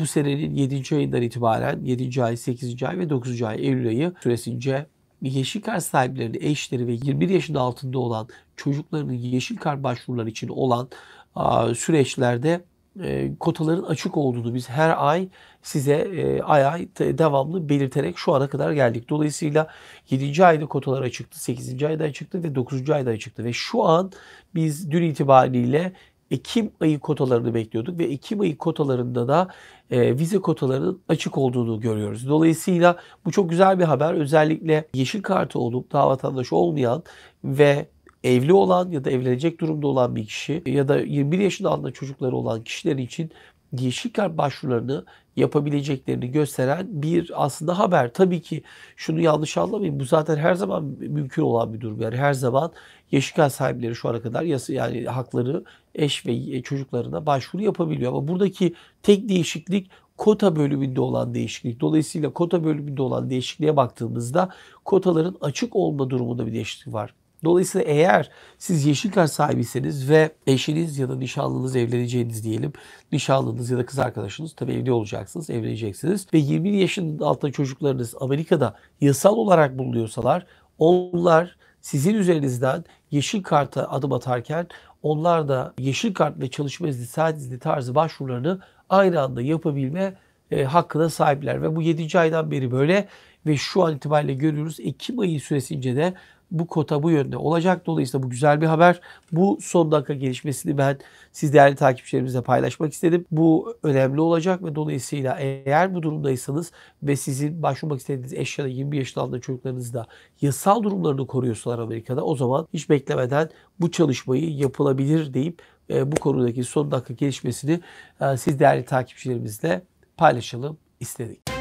bu senenin 7. ayından itibaren 7. ay, 8. ay ve 9. ay Eylül ayı süresince yeşil kart sahiplerinin eşleri ve 21 yaşın altında olan çocuklarının yeşil kart başvuruları için olan süreçlerde e, kotaların açık olduğunu biz her ay size e, ay ay devamlı belirterek şu ana kadar geldik. Dolayısıyla 7. ayda kotalar açıktı, 8. ayda açıktı ve 9. ayda açıktı ve şu an biz dün itibariyle Ekim ayı kotalarını bekliyorduk ve Ekim ayı kotalarında da e, vize kotalarının açık olduğunu görüyoruz. Dolayısıyla bu çok güzel bir haber. Özellikle yeşil kartı olup daha vatandaş olmayan ve evli olan ya da evlenecek durumda olan bir kişi ya da 21 yaşın altında çocukları olan kişiler için değişiklik başvurularını yapabileceklerini gösteren bir aslında haber. Tabii ki şunu yanlış anlamayın. Bu zaten her zaman mümkün olan bir durum. Yani her zaman yeşil sahipleri şu ana kadar yasa, yani hakları eş ve çocuklarına başvuru yapabiliyor. Ama buradaki tek değişiklik kota bölümünde olan değişiklik. Dolayısıyla kota bölümünde olan değişikliğe baktığımızda kotaların açık olma durumunda bir değişiklik var. Dolayısıyla eğer siz yeşil kart sahibiyseniz ve eşiniz ya da nişanlınız evleneceğiniz diyelim. Nişanlınız ya da kız arkadaşınız tabii evli olacaksınız, evleneceksiniz. Ve 20 yaşın altında çocuklarınız Amerika'da yasal olarak bulunuyorsalar onlar sizin üzerinizden yeşil karta adım atarken onlar da yeşil kart ve çalışma izni, saat izni tarzı başvurularını aynı anda yapabilme e, hakkına sahipler. Ve bu 7. aydan beri böyle ve şu an itibariyle görüyoruz Ekim ayı süresince de bu kota bu yönde olacak. Dolayısıyla bu güzel bir haber. Bu son dakika gelişmesini ben siz değerli takipçilerimizle paylaşmak istedim. Bu önemli olacak ve dolayısıyla eğer bu durumdaysanız ve sizin başvurmak istediğiniz eşyada 20 yaşın altında çocuklarınız da yasal durumlarını koruyorsalar Amerika'da o zaman hiç beklemeden bu çalışmayı yapılabilir deyip e, bu konudaki son dakika gelişmesini e, siz değerli takipçilerimizle paylaşalım istedik.